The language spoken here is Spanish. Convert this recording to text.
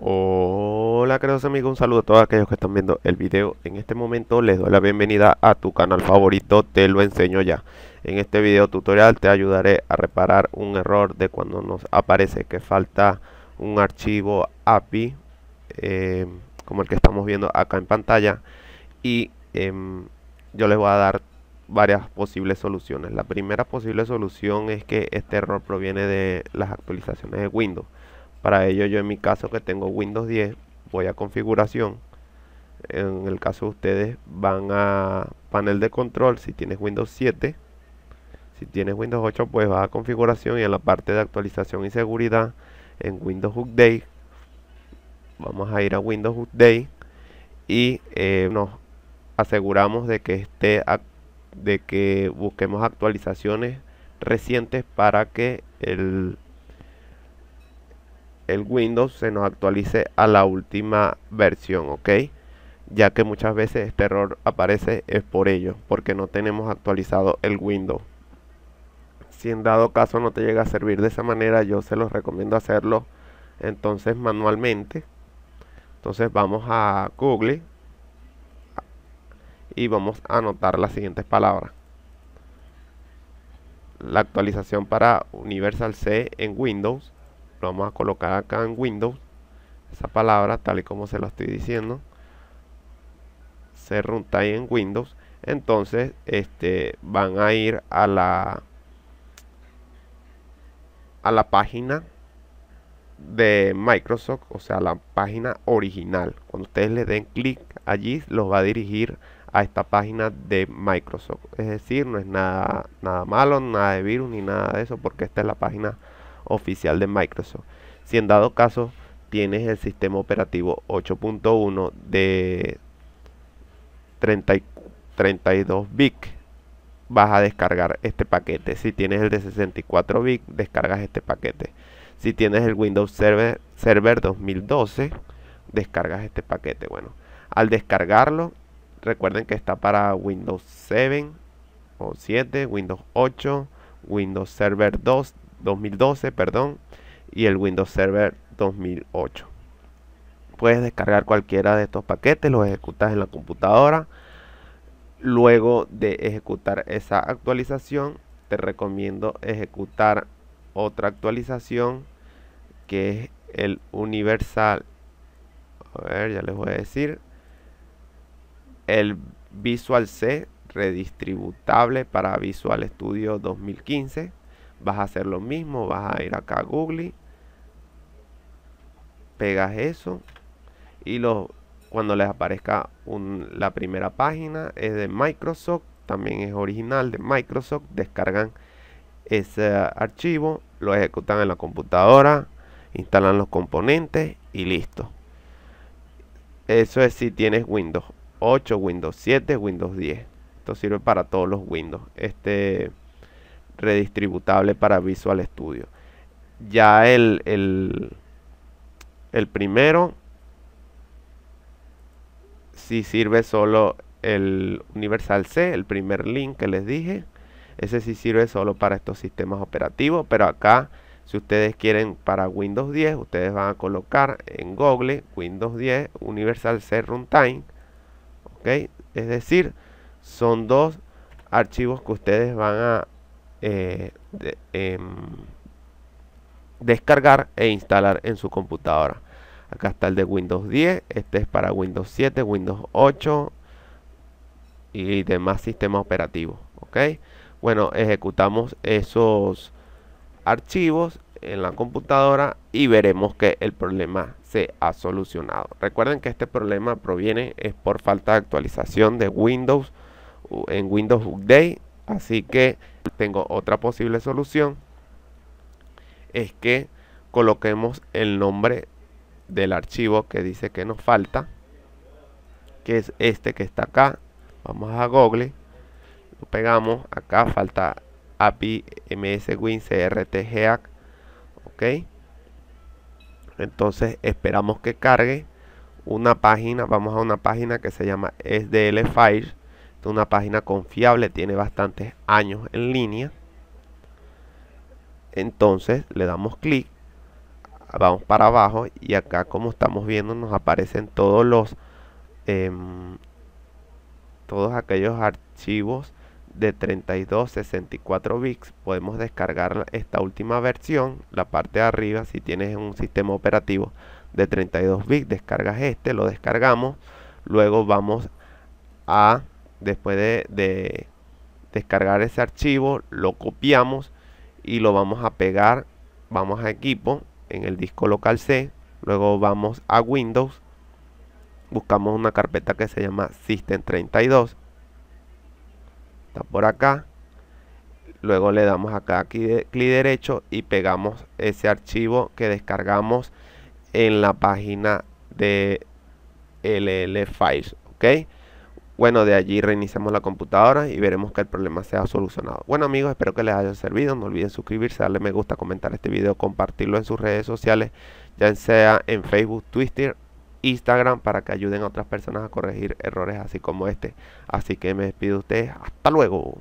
Hola queridos amigos, un saludo a todos aquellos que están viendo el video En este momento les doy la bienvenida a tu canal favorito, te lo enseño ya En este video tutorial te ayudaré a reparar un error de cuando nos aparece que falta un archivo API em, Como el que estamos viendo acá en pantalla Y em, yo les voy a dar varias posibles soluciones La primera posible solución es que este error proviene de las actualizaciones de Windows para ello yo en mi caso que tengo Windows 10 voy a configuración. En el caso de ustedes van a panel de control si tienes Windows 7. Si tienes Windows 8 pues va a configuración y en la parte de actualización y seguridad en Windows Update. Vamos a ir a Windows Update y eh, nos aseguramos de que esté de que busquemos actualizaciones recientes para que el el Windows se nos actualice a la última versión, ¿ok? Ya que muchas veces este error aparece es por ello, porque no tenemos actualizado el Windows. Si en dado caso no te llega a servir de esa manera, yo se los recomiendo hacerlo entonces manualmente. Entonces vamos a Google y vamos a anotar las siguientes palabras. La actualización para Universal C en Windows vamos a colocar acá en Windows esa palabra tal y como se lo estoy diciendo se ahí en Windows entonces este van a ir a la a la página de Microsoft, o sea, la página original. Cuando ustedes le den clic allí, los va a dirigir a esta página de Microsoft. Es decir, no es nada, nada malo, nada de virus ni nada de eso, porque esta es la página oficial de Microsoft. Si en dado caso tienes el sistema operativo 8.1 de 30, 32 bits, vas a descargar este paquete. Si tienes el de 64 bits, descargas este paquete. Si tienes el Windows Server, Server 2012, descargas este paquete. Bueno, al descargarlo, recuerden que está para Windows 7 o 7, Windows 8, Windows Server 2, 2012, perdón, y el Windows Server 2008. Puedes descargar cualquiera de estos paquetes, los ejecutas en la computadora. Luego de ejecutar esa actualización, te recomiendo ejecutar otra actualización que es el Universal. A ver, ya les voy a decir. El Visual C redistributable para Visual Studio 2015 vas a hacer lo mismo, vas a ir acá a Google, pegas eso y lo, cuando les aparezca la primera página es de Microsoft, también es original de Microsoft, descargan ese archivo, lo ejecutan en la computadora, instalan los componentes y listo. Eso es si tienes Windows 8, Windows 7, Windows 10. Esto sirve para todos los Windows. Este redistributable para Visual Studio. Ya el, el, el primero si sirve solo el Universal C, el primer link que les dije. Ese sí sirve solo para estos sistemas operativos, pero acá si ustedes quieren para Windows 10, ustedes van a colocar en Google Windows 10 Universal C Runtime. ¿ok? Es decir, son dos archivos que ustedes van a eh, em, descargar e instalar en su computadora. Acá está el de Windows 10, este es para Windows 7, Windows 8 y demás sistemas operativos. ¿ok? Bueno, ejecutamos esos archivos en la computadora y veremos que el problema se ha solucionado. Recuerden que este problema proviene es por falta de actualización de Windows en Windows Update Así que tengo otra posible solución. Es que coloquemos el nombre del archivo que dice que nos falta. Que es este que está acá. Vamos a Google. Lo pegamos. Acá falta API crt Ok. Entonces esperamos que cargue una página. Vamos a una página que se llama SDL Fire una página confiable, tiene bastantes años en línea. Entonces le damos clic, vamos para abajo y acá como estamos viendo nos aparecen todos los em, todos aquellos archivos de 32 64 bits podemos descargar esta última versión la parte de arriba si tienes un sistema operativo de 32 bits descargas este lo descargamos luego vamos a después de, descargar ese archivo, lo copiamos y lo vamos a pegar, vamos a equipo en el disco local C, luego vamos a Windows, buscamos una carpeta que se llama System32, está por acá, luego le damos acá aquí clic derecho y pegamos ese archivo que descargamos en la página de LL Files, ¿ok? Bueno, de allí reiniciamos la computadora y veremos que el problema sea solucionado. Bueno amigos, espero que les haya servido. No olviden suscribirse, darle me gusta, comentar este video, compartirlo en sus redes sociales, ya sea en Facebook, Twitter, Instagram, para que ayuden a otras personas a corregir errores así como este. Así que me despido de ustedes. Hasta luego.